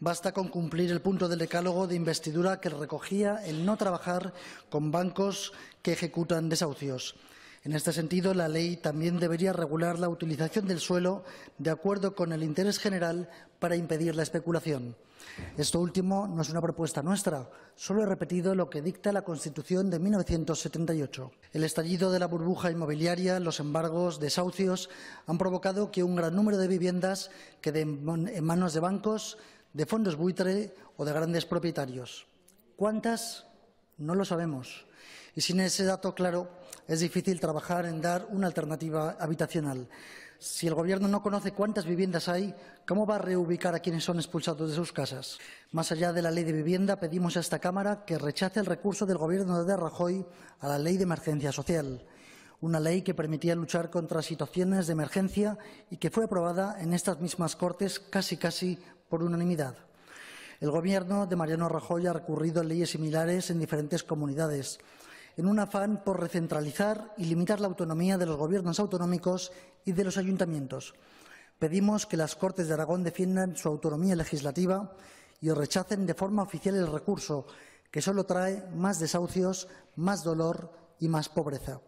Basta con cumplir el punto del decálogo de investidura que recogía el no trabajar con bancos que ejecutan desahucios. En este sentido, la ley también debería regular la utilización del suelo de acuerdo con el interés general para impedir la especulación. Esto último no es una propuesta nuestra, solo he repetido lo que dicta la Constitución de 1978. El estallido de la burbuja inmobiliaria, los embargos, desahucios han provocado que un gran número de viviendas queden en manos de bancos, de fondos buitre o de grandes propietarios. ¿Cuántas? No lo sabemos. Y sin ese dato claro, es difícil trabajar en dar una alternativa habitacional. Si el Gobierno no conoce cuántas viviendas hay, ¿cómo va a reubicar a quienes son expulsados de sus casas? Más allá de la ley de vivienda, pedimos a esta Cámara que rechace el recurso del Gobierno de Rajoy a la ley de emergencia social una ley que permitía luchar contra situaciones de emergencia y que fue aprobada en estas mismas Cortes casi casi por unanimidad. El Gobierno de Mariano Rajoy ha recurrido a leyes similares en diferentes comunidades, en un afán por recentralizar y limitar la autonomía de los gobiernos autonómicos y de los ayuntamientos. Pedimos que las Cortes de Aragón defiendan su autonomía legislativa y rechacen de forma oficial el recurso, que solo trae más desahucios, más dolor y más pobreza.